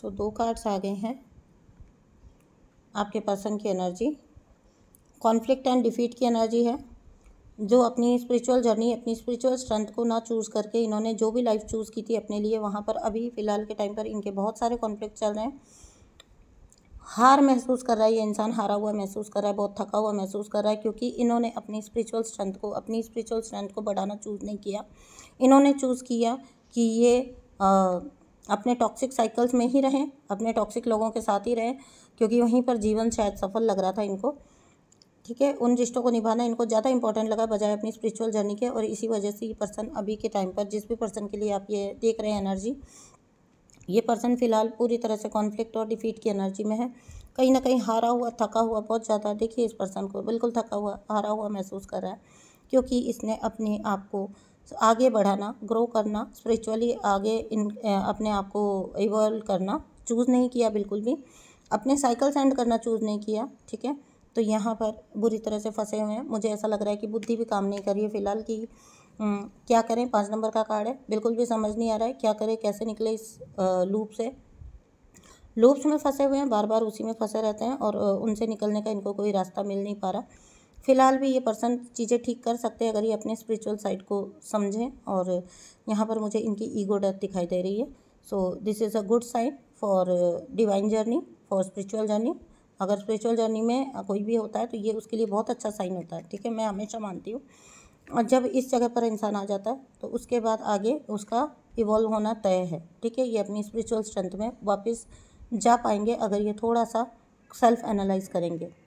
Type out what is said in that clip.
सो दो कार्ड्स आ गए हैं आपके पर्सन की एनर्जी कॉन्फ्लिक्ट एंड डिफीट की एनर्जी है जो अपनी स्पिरिचुअल जर्नी अपनी स्पिरिचुअल स्ट्रेंथ को ना चूज़ करके इन्होंने जो भी लाइफ चूज़ की थी अपने लिए वहाँ पर अभी फ़िलहाल के टाइम पर इनके बहुत सारे कॉन्फ्लिक्ट चल रहे हैं हार महसूस कर रहा है ये इंसान हारा हुआ महसूस कर रहा है बहुत थका हुआ महसूस कर रहा है क्योंकि इन्होंने अपनी स्पिरिचुअल स्ट्रेंथ को अपनी स्पिरिचुअल स्ट्रेंथ को बढ़ाना चूज़ नहीं किया इन्होंने चूज़ किया कि ये आ, अपने टॉक्सिक साइकिल्स में ही रहें अपने टॉक्सिक लोगों के साथ ही रहें क्योंकि वहीं पर जीवन शायद सफल लग रहा था इनको ठीक है उन रिश्तों को निभाना इनको ज़्यादा इंपॉर्टेंट लगा बजाय अपनी स्पिरिचुअल जर्नी के और इसी वजह से ये पर्सन अभी के टाइम पर जिस भी पर्सन के लिए आप ये देख रहे हैं एनर्जी ये पर्सन फिलहाल पूरी तरह से कॉन्फ्लिक्ट और डिफीट की एनर्जी में है कहीं ना कहीं हारा हुआ थका हुआ बहुत ज़्यादा देखिए इस पर्सन को बिल्कुल थका हुआ हारा हुआ महसूस कर रहा है क्योंकि इसने अपने आप को आगे बढ़ाना ग्रो करना स्पिरिचुअली आगे इन अपने आप को इवॉल्व करना चूज़ नहीं किया बिल्कुल भी अपने साइकिल सेंड करना चूज़ नहीं किया ठीक है तो यहाँ पर बुरी तरह से फंसे हुए हैं मुझे ऐसा लग रहा है कि बुद्धि भी काम नहीं कर रही है फिलहाल कि क्या करें पाँच नंबर का कार्ड है बिल्कुल भी समझ नहीं आ रहा है क्या करें कैसे निकले इस लूप से लूप्स में फंसे हुए हैं बार बार उसी में फंसे रहते हैं और उनसे निकलने का इनको कोई रास्ता मिल नहीं पा रहा फ़िलहाल भी ये पर्सन चीज़ें ठीक कर सकते हैं अगर ये अपने स्पिरिचुअल साइड को समझें और यहाँ पर मुझे इनकी ईगो डेथ दिखाई दे रही है so this is a good sign for divine journey for spiritual journey अगर स्पिरिचुअल जर्नी में कोई भी होता है तो ये उसके लिए बहुत अच्छा साइन होता है ठीक है मैं हमेशा मानती हूँ और जब इस जगह पर इंसान आ जाता है तो उसके बाद आगे उसका इवॉल्व होना तय है ठीक है ये अपनी स्पिरिचुअल स्ट्रेंथ में वापस जा पाएंगे अगर ये थोड़ा सा सेल्फ एनालाइज करेंगे